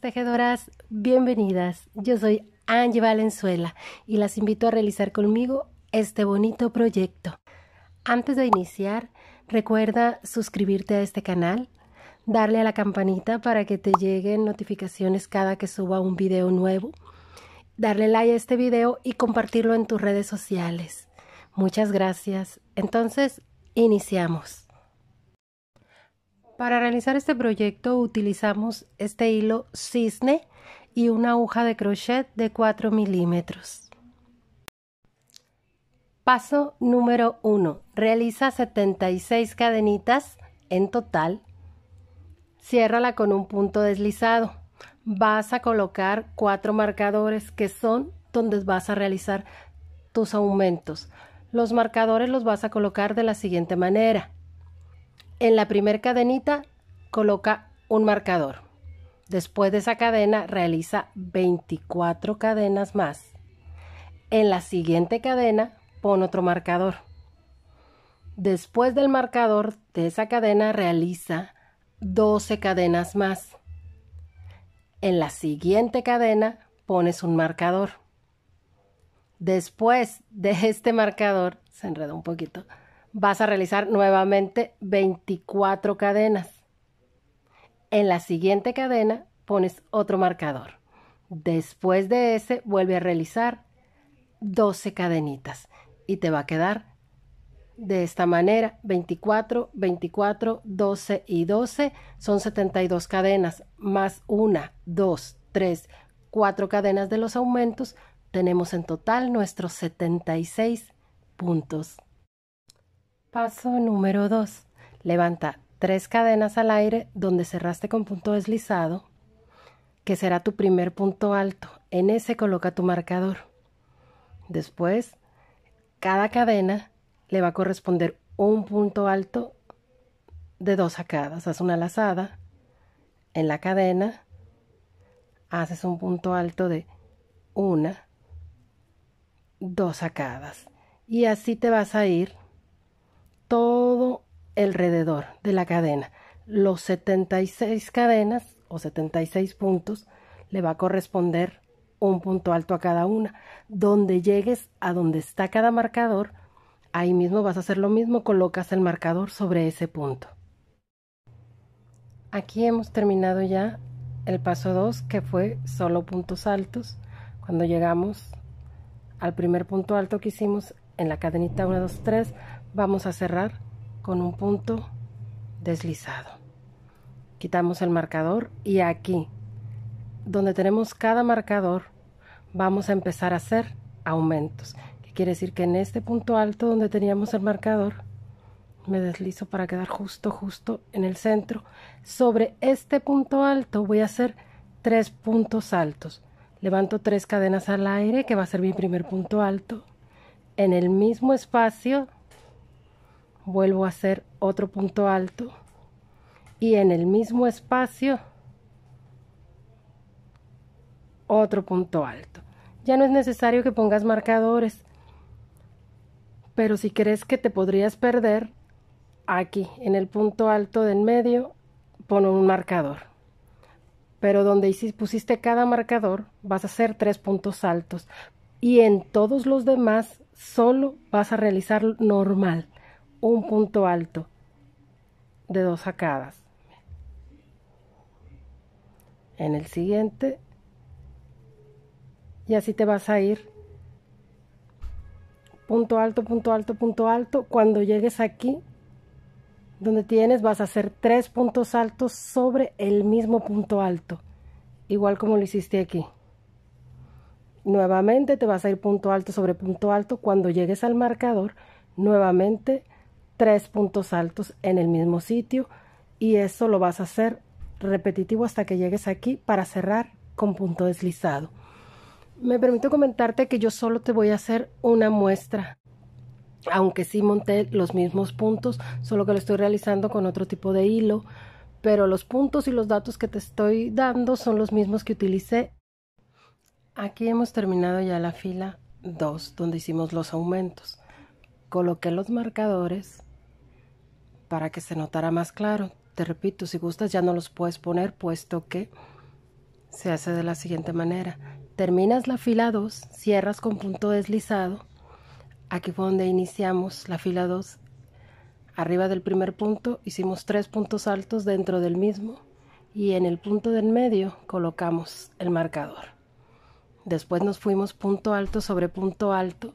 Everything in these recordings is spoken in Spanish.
tejedoras, bienvenidas. Yo soy Angie Valenzuela y las invito a realizar conmigo este bonito proyecto. Antes de iniciar, recuerda suscribirte a este canal, darle a la campanita para que te lleguen notificaciones cada que suba un video nuevo, darle like a este video y compartirlo en tus redes sociales. Muchas gracias. Entonces, iniciamos. Para realizar este proyecto utilizamos este hilo cisne y una aguja de crochet de 4 milímetros. Paso número 1. Realiza 76 cadenitas en total. Ciérrala con un punto deslizado. Vas a colocar cuatro marcadores que son donde vas a realizar tus aumentos. Los marcadores los vas a colocar de la siguiente manera en la primera cadenita coloca un marcador. Después de esa cadena realiza 24 cadenas más. En la siguiente cadena pon otro marcador. Después del marcador de esa cadena realiza 12 cadenas más. En la siguiente cadena pones un marcador. Después de este marcador, se enredó un poquito, vas a realizar nuevamente 24 cadenas. En la siguiente cadena pones otro marcador. Después de ese vuelve a realizar 12 cadenitas y te va a quedar de esta manera 24, 24, 12 y 12 son 72 cadenas más 1 2 3 4 cadenas de los aumentos. Tenemos en total nuestros 76 puntos. Paso número 2. Levanta tres cadenas al aire donde cerraste con punto deslizado, que será tu primer punto alto. En ese coloca tu marcador. Después, cada cadena le va a corresponder un punto alto de dos sacadas. Haz una lazada en la cadena, haces un punto alto de una, dos sacadas. Y así te vas a ir todo alrededor de la cadena. Los 76 cadenas o 76 puntos le va a corresponder un punto alto a cada una. Donde llegues a donde está cada marcador, ahí mismo vas a hacer lo mismo, colocas el marcador sobre ese punto. Aquí hemos terminado ya el paso 2 que fue solo puntos altos. Cuando llegamos al primer punto alto que hicimos en la cadenita 1, 2, 3, vamos a cerrar con un punto deslizado. Quitamos el marcador y aquí, donde tenemos cada marcador, vamos a empezar a hacer aumentos. Que quiere decir que en este punto alto donde teníamos el marcador, me deslizo para quedar justo, justo en el centro. Sobre este punto alto voy a hacer tres puntos altos. Levanto tres cadenas al aire, que va a ser mi primer punto alto. En el mismo espacio vuelvo a hacer otro punto alto y en el mismo espacio otro punto alto. Ya no es necesario que pongas marcadores, pero si crees que te podrías perder, aquí en el punto alto del medio pon un marcador. Pero donde pusiste cada marcador vas a hacer tres puntos altos y en todos los demás solo vas a realizar normal un punto alto de dos sacadas. En el siguiente, y así te vas a ir. Punto alto, punto alto, punto alto. Cuando llegues aquí, donde tienes, vas a hacer tres puntos altos sobre el mismo punto alto, igual como lo hiciste aquí. Nuevamente te vas a ir punto alto sobre punto alto. Cuando llegues al marcador, nuevamente tres puntos altos en el mismo sitio y eso lo vas a hacer repetitivo hasta que llegues aquí para cerrar con punto deslizado. Me permito comentarte que yo solo te voy a hacer una muestra, aunque sí monté los mismos puntos, solo que lo estoy realizando con otro tipo de hilo, pero los puntos y los datos que te estoy dando son los mismos que utilicé. Aquí hemos terminado ya la fila 2, donde hicimos los aumentos. Coloqué los marcadores para que se notara más claro. Te repito, si gustas ya no los puedes poner puesto que se hace de la siguiente manera. Terminas la fila 2, cierras con punto deslizado. Aquí fue donde iniciamos la fila 2. Arriba del primer punto hicimos tres puntos altos dentro del mismo y en el punto del medio colocamos el marcador. Después nos fuimos punto alto sobre punto alto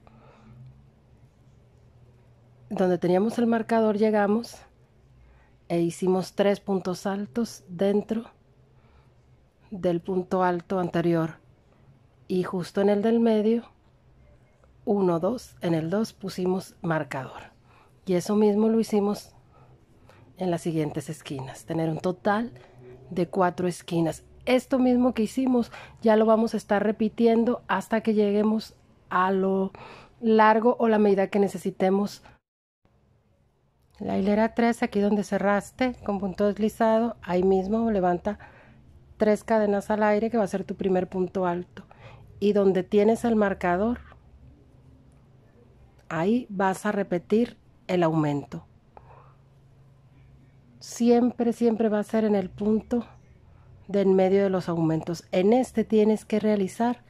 donde teníamos el marcador llegamos e hicimos tres puntos altos dentro del punto alto anterior y justo en el del medio uno 2 en el 2 pusimos marcador y eso mismo lo hicimos en las siguientes esquinas tener un total de cuatro esquinas esto mismo que hicimos ya lo vamos a estar repitiendo hasta que lleguemos a lo largo o la medida que necesitemos la hilera 3 aquí donde cerraste con punto deslizado ahí mismo levanta tres cadenas al aire que va a ser tu primer punto alto y donde tienes el marcador ahí vas a repetir el aumento siempre siempre va a ser en el punto del en medio de los aumentos en este tienes que realizar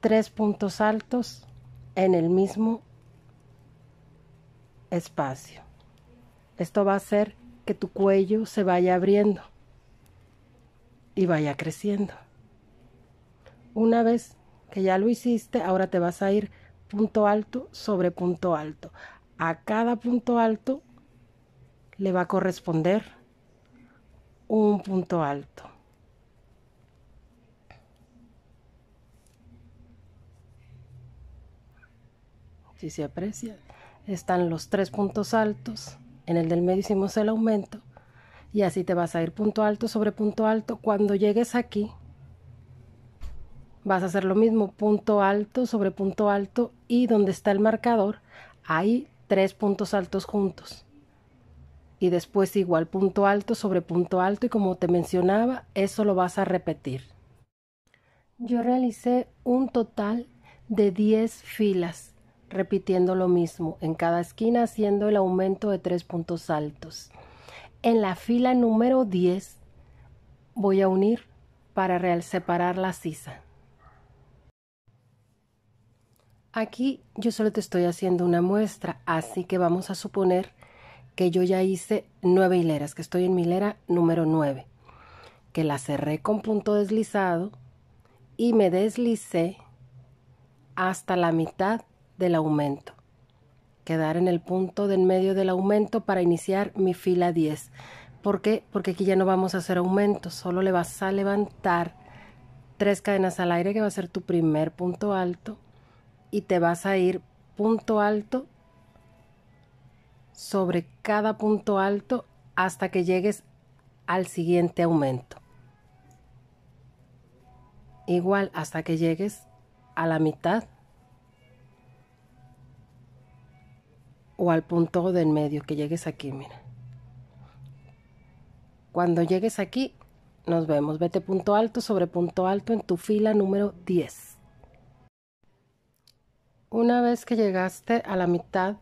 tres puntos altos en el mismo espacio. Esto va a hacer que tu cuello se vaya abriendo y vaya creciendo. Una vez que ya lo hiciste, ahora te vas a ir punto alto sobre punto alto. A cada punto alto le va a corresponder un punto alto. Si se aprecia están los tres puntos altos, en el del medio hicimos el aumento y así te vas a ir punto alto sobre punto alto. Cuando llegues aquí, vas a hacer lo mismo, punto alto sobre punto alto y donde está el marcador, hay tres puntos altos juntos. Y después igual punto alto sobre punto alto y como te mencionaba, eso lo vas a repetir. Yo realicé un total de 10 filas repitiendo lo mismo, en cada esquina haciendo el aumento de tres puntos altos. En la fila número 10 voy a unir para separar la sisa. Aquí yo solo te estoy haciendo una muestra, así que vamos a suponer que yo ya hice nueve hileras, que estoy en mi hilera número 9, que la cerré con punto deslizado y me deslicé hasta la mitad del aumento. Quedar en el punto del medio del aumento para iniciar mi fila 10. ¿Por qué? Porque aquí ya no vamos a hacer aumento, solo le vas a levantar tres cadenas al aire que va a ser tu primer punto alto y te vas a ir punto alto sobre cada punto alto hasta que llegues al siguiente aumento. Igual hasta que llegues a la mitad o al punto de en medio, que llegues aquí, mira. Cuando llegues aquí, nos vemos. Vete punto alto sobre punto alto en tu fila número 10. Una vez que llegaste a la mitad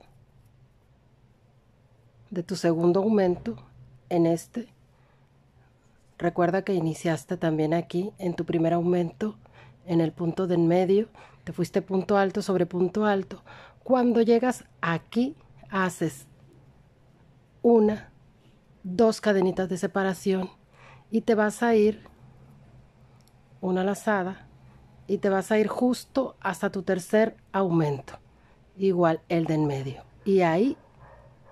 de tu segundo aumento, en este, recuerda que iniciaste también aquí en tu primer aumento, en el punto del medio, te fuiste punto alto sobre punto alto. Cuando llegas aquí, haces una, dos cadenitas de separación y te vas a ir una lazada y te vas a ir justo hasta tu tercer aumento, igual el de en medio. Y ahí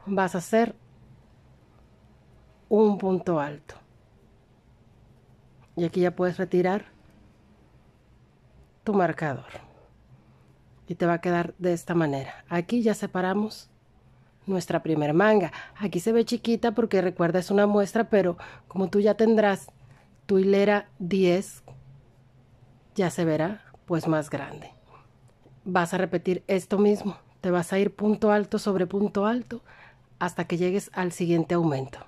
vas a hacer un punto alto. Y aquí ya puedes retirar tu marcador. Y te va a quedar de esta manera. Aquí ya separamos nuestra primer manga. Aquí se ve chiquita porque recuerda es una muestra, pero como tú ya tendrás tu hilera 10, ya se verá pues más grande. Vas a repetir esto mismo, te vas a ir punto alto sobre punto alto hasta que llegues al siguiente aumento.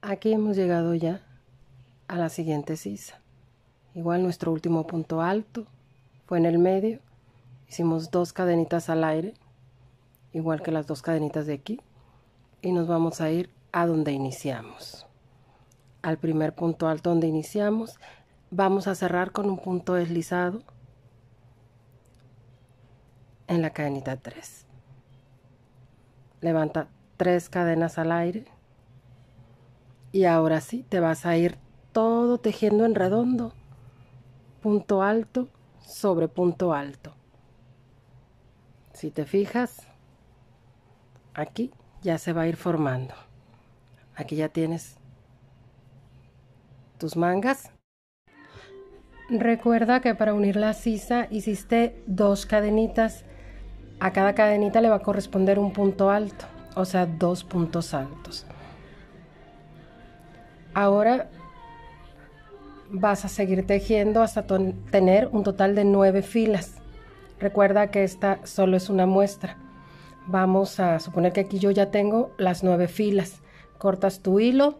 Aquí hemos llegado ya a la siguiente sisa. Igual nuestro último punto alto fue en el medio, hicimos dos cadenitas al aire igual que las dos cadenitas de aquí y nos vamos a ir a donde iniciamos al primer punto alto donde iniciamos vamos a cerrar con un punto deslizado en la cadenita 3 levanta tres cadenas al aire y ahora sí te vas a ir todo tejiendo en redondo punto alto sobre punto alto si te fijas Aquí ya se va a ir formando. Aquí ya tienes tus mangas. Recuerda que para unir la sisa hiciste dos cadenitas. A cada cadenita le va a corresponder un punto alto, o sea, dos puntos altos. Ahora vas a seguir tejiendo hasta tener un total de nueve filas. Recuerda que esta solo es una muestra vamos a suponer que aquí yo ya tengo las nueve filas. Cortas tu hilo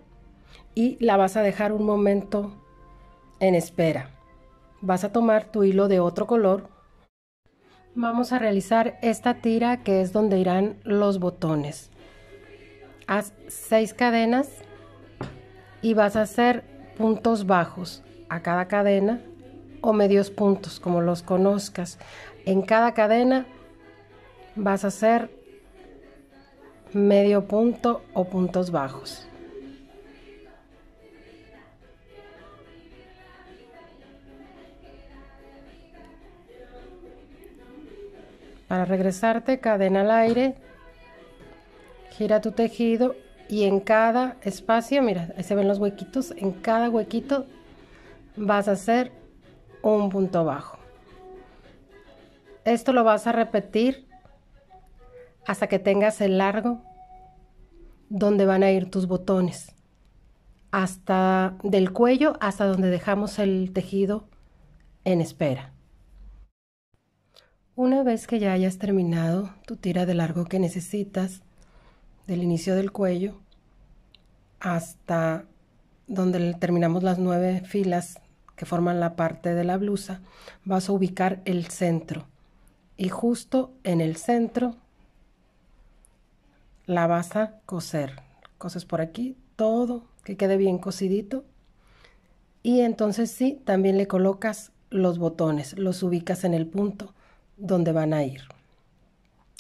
y la vas a dejar un momento en espera. Vas a tomar tu hilo de otro color. Vamos a realizar esta tira que es donde irán los botones. Haz seis cadenas y vas a hacer puntos bajos a cada cadena o medios puntos como los conozcas. En cada cadena vas a hacer medio punto o puntos bajos. Para regresarte, cadena al aire, gira tu tejido y en cada espacio, mira, ahí se ven los huequitos, en cada huequito vas a hacer un punto bajo. Esto lo vas a repetir hasta que tengas el largo donde van a ir tus botones, hasta del cuello hasta donde dejamos el tejido en espera. Una vez que ya hayas terminado tu tira de largo que necesitas, del inicio del cuello hasta donde terminamos las nueve filas que forman la parte de la blusa, vas a ubicar el centro. Y justo en el centro la vas a coser. coses por aquí todo, que quede bien cosidito. Y entonces sí, también le colocas los botones, los ubicas en el punto donde van a ir.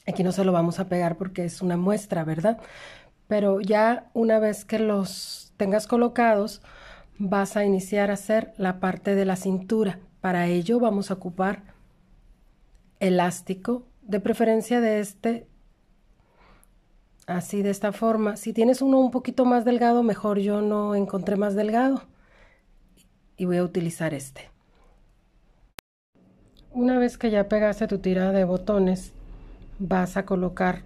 Aquí no se lo vamos a pegar porque es una muestra, ¿verdad? Pero ya una vez que los tengas colocados, vas a iniciar a hacer la parte de la cintura. Para ello vamos a ocupar elástico, de preferencia de este así de esta forma. Si tienes uno un poquito más delgado, mejor yo no encontré más delgado. Y voy a utilizar este. Una vez que ya pegaste tu tira de botones, vas a colocar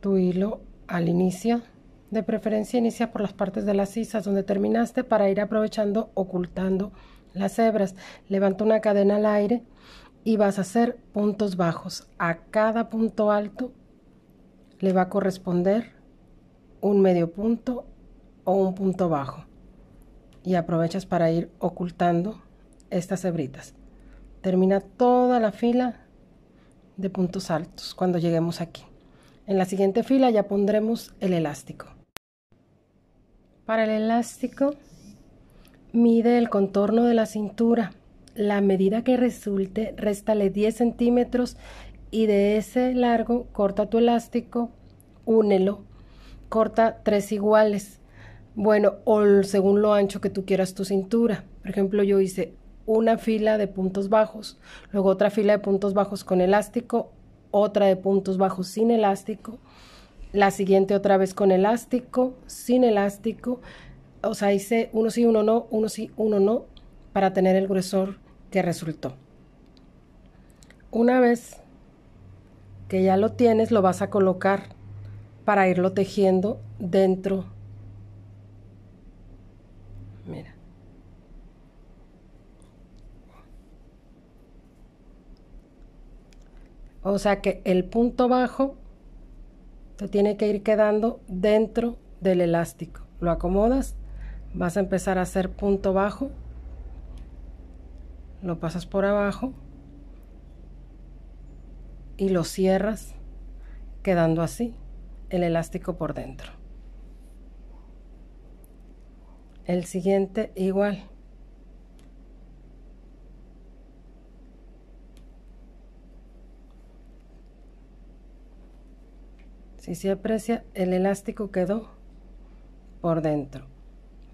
tu hilo al inicio. De preferencia inicia por las partes de las sisas donde terminaste para ir aprovechando ocultando las hebras. Levanta una cadena al aire y vas a hacer puntos bajos. A cada punto alto le va a corresponder un medio punto o un punto bajo y aprovechas para ir ocultando estas hebritas. Termina toda la fila de puntos altos cuando lleguemos aquí. En la siguiente fila ya pondremos el elástico. Para el elástico mide el contorno de la cintura. La medida que resulte, réstale 10 centímetros y de ese largo corta tu elástico, únelo, corta tres iguales, bueno, o según lo ancho que tú quieras tu cintura. Por ejemplo, yo hice una fila de puntos bajos, luego otra fila de puntos bajos con elástico, otra de puntos bajos sin elástico, la siguiente otra vez con elástico, sin elástico, o sea, hice uno sí, uno no, uno sí, uno no, para tener el gruesor que resultó. Una vez que ya lo tienes, lo vas a colocar para irlo tejiendo dentro. Mira. O sea que el punto bajo te tiene que ir quedando dentro del elástico. Lo acomodas, vas a empezar a hacer punto bajo, lo pasas por abajo y lo cierras quedando así el elástico por dentro. El siguiente igual. Si se aprecia, el elástico quedó por dentro.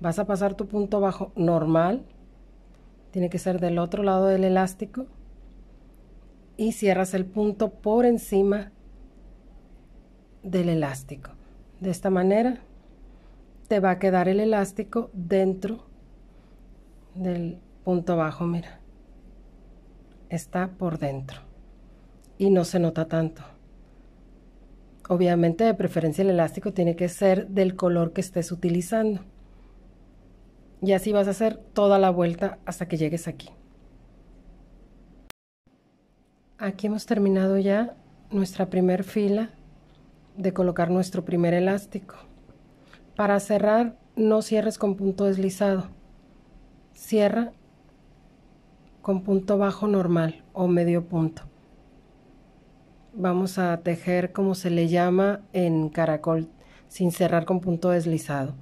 Vas a pasar tu punto bajo normal. Tiene que ser del otro lado del elástico y cierras el punto por encima del elástico. De esta manera te va a quedar el elástico dentro del punto bajo, mira. Está por dentro y no se nota tanto. Obviamente de preferencia el elástico tiene que ser del color que estés utilizando. Y así vas a hacer toda la vuelta hasta que llegues aquí. Aquí hemos terminado ya nuestra primer fila de colocar nuestro primer elástico. Para cerrar, no cierres con punto deslizado. Cierra con punto bajo normal o medio punto. Vamos a tejer como se le llama en caracol, sin cerrar con punto deslizado.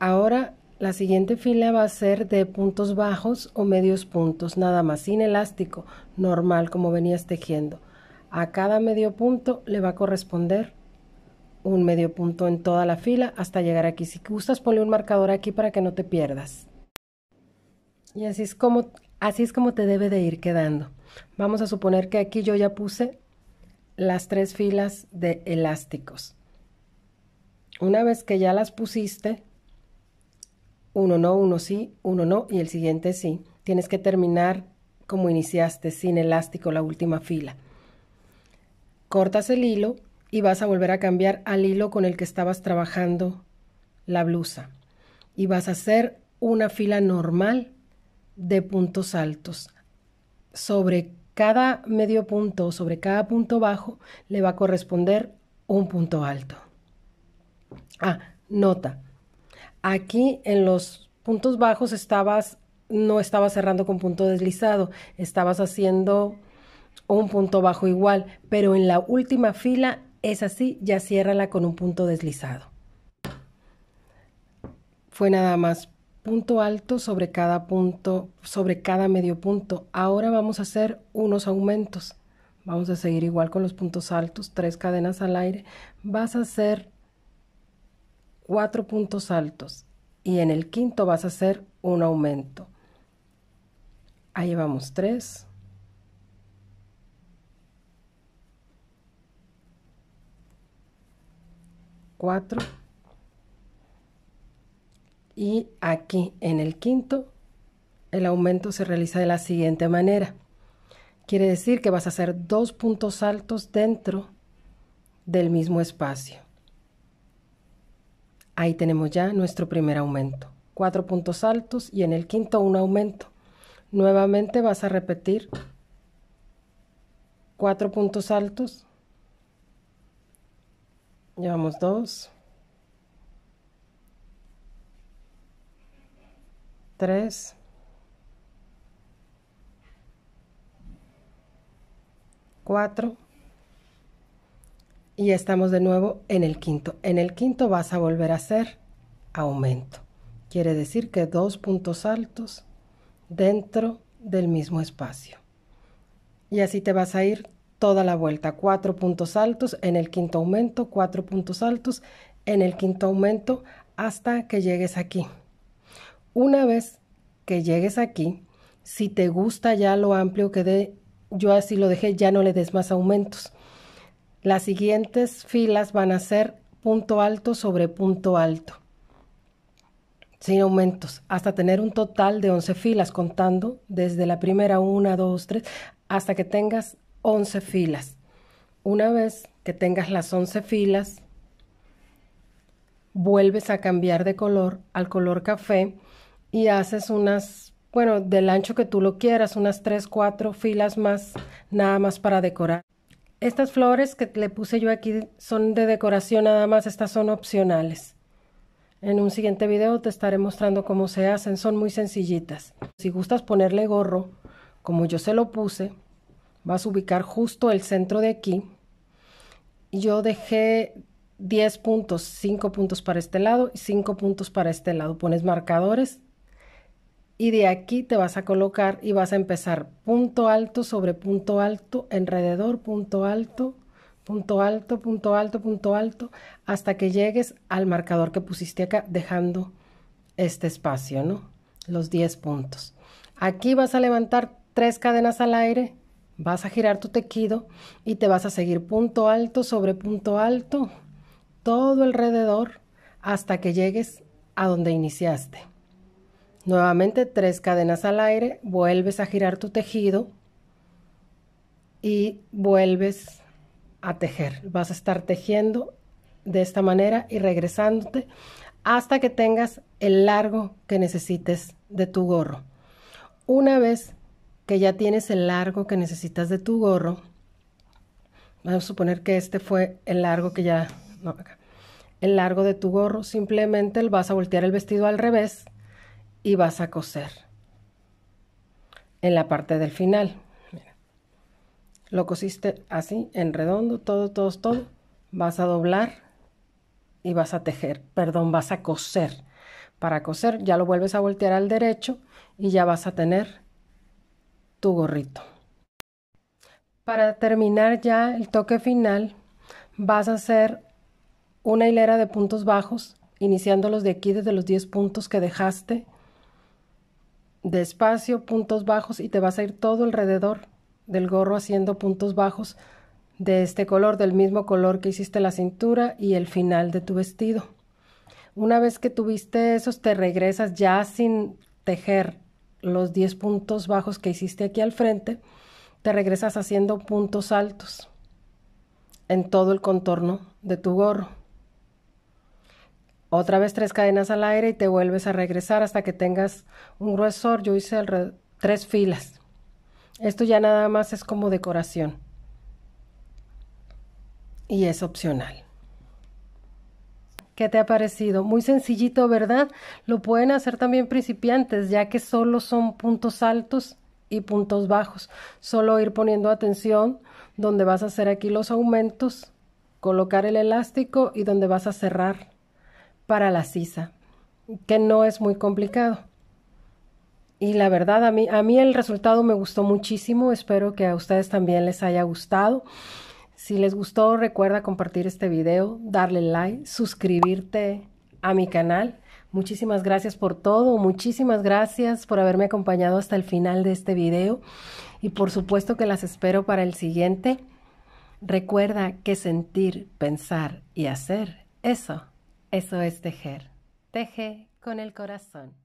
Ahora la siguiente fila va a ser de puntos bajos o medios puntos, nada más, sin elástico, normal como venías tejiendo. A cada medio punto le va a corresponder un medio punto en toda la fila hasta llegar aquí. Si gustas, ponle un marcador aquí para que no te pierdas. Y así es como, así es como te debe de ir quedando. Vamos a suponer que aquí yo ya puse las tres filas de elásticos. Una vez que ya las pusiste, uno no, uno sí, uno no y el siguiente sí. Tienes que terminar como iniciaste, sin elástico, la última fila. Cortas el hilo y vas a volver a cambiar al hilo con el que estabas trabajando la blusa. Y vas a hacer una fila normal de puntos altos. Sobre cada medio punto, sobre cada punto bajo, le va a corresponder un punto alto. Ah, nota. Aquí en los puntos bajos estabas, no estabas cerrando con punto deslizado, estabas haciendo un punto bajo igual, pero en la última fila es así, ya ciérrala con un punto deslizado. Fue nada más punto alto sobre cada punto, sobre cada medio punto. Ahora vamos a hacer unos aumentos. Vamos a seguir igual con los puntos altos, tres cadenas al aire. Vas a hacer cuatro puntos altos y en el quinto vas a hacer un aumento. Ahí vamos, tres. Cuatro. Y aquí en el quinto, el aumento se realiza de la siguiente manera. Quiere decir que vas a hacer dos puntos altos dentro del mismo espacio. Ahí tenemos ya nuestro primer aumento. Cuatro puntos altos y en el quinto un aumento. Nuevamente vas a repetir cuatro puntos altos. Llevamos dos. Tres. Cuatro y estamos de nuevo en el quinto. En el quinto vas a volver a hacer aumento. Quiere decir que dos puntos altos dentro del mismo espacio. Y así te vas a ir toda la vuelta. Cuatro puntos altos en el quinto aumento, cuatro puntos altos en el quinto aumento hasta que llegues aquí. Una vez que llegues aquí, si te gusta ya lo amplio que dé, yo así lo dejé, ya no le des más aumentos. Las siguientes filas van a ser punto alto sobre punto alto, sin aumentos, hasta tener un total de 11 filas, contando desde la primera 1, 2, 3, hasta que tengas 11 filas. Una vez que tengas las 11 filas, vuelves a cambiar de color al color café y haces unas, bueno, del ancho que tú lo quieras, unas 3, 4 filas más, nada más para decorar. Estas flores que le puse yo aquí son de decoración nada más, estas son opcionales. En un siguiente video te estaré mostrando cómo se hacen, son muy sencillitas. Si gustas ponerle gorro, como yo se lo puse, vas a ubicar justo el centro de aquí. Yo dejé 10 puntos, 5 puntos para este lado y 5 puntos para este lado. Pones marcadores y de aquí te vas a colocar y vas a empezar punto alto sobre punto alto, alrededor, punto alto, punto alto, punto alto, punto alto, hasta que llegues al marcador que pusiste acá, dejando este espacio, ¿no? Los 10 puntos. Aquí vas a levantar tres cadenas al aire, vas a girar tu tejido y te vas a seguir punto alto sobre punto alto, todo alrededor, hasta que llegues a donde iniciaste. Nuevamente tres cadenas al aire, vuelves a girar tu tejido y vuelves a tejer. Vas a estar tejiendo de esta manera y regresándote hasta que tengas el largo que necesites de tu gorro. Una vez que ya tienes el largo que necesitas de tu gorro, vamos a suponer que este fue el largo que ya, el largo de tu gorro, simplemente vas a voltear el vestido al revés y vas a coser en la parte del final. Lo cosiste así, en redondo, todo, todo, todo. Vas a doblar y vas a tejer, perdón, vas a coser. Para coser ya lo vuelves a voltear al derecho y ya vas a tener tu gorrito. Para terminar ya el toque final, vas a hacer una hilera de puntos bajos, iniciándolos de aquí desde los 10 puntos que dejaste despacio, puntos bajos y te vas a ir todo alrededor del gorro haciendo puntos bajos de este color, del mismo color que hiciste la cintura y el final de tu vestido. Una vez que tuviste esos, te regresas ya sin tejer los 10 puntos bajos que hiciste aquí al frente, te regresas haciendo puntos altos en todo el contorno de tu gorro. Otra vez tres cadenas al aire y te vuelves a regresar hasta que tengas un gruesor. Yo hice tres filas. Esto ya nada más es como decoración. Y es opcional. ¿Qué te ha parecido? Muy sencillito, ¿verdad? Lo pueden hacer también principiantes, ya que solo son puntos altos y puntos bajos. Solo ir poniendo atención donde vas a hacer aquí los aumentos, colocar el elástico y donde vas a cerrar para la sisa, que no es muy complicado. Y la verdad, a mí, a mí el resultado me gustó muchísimo, espero que a ustedes también les haya gustado. Si les gustó, recuerda compartir este video, darle like, suscribirte a mi canal. Muchísimas gracias por todo, muchísimas gracias por haberme acompañado hasta el final de este video y por supuesto que las espero para el siguiente. Recuerda que sentir, pensar y hacer, eso eso es tejer. Teje con el corazón.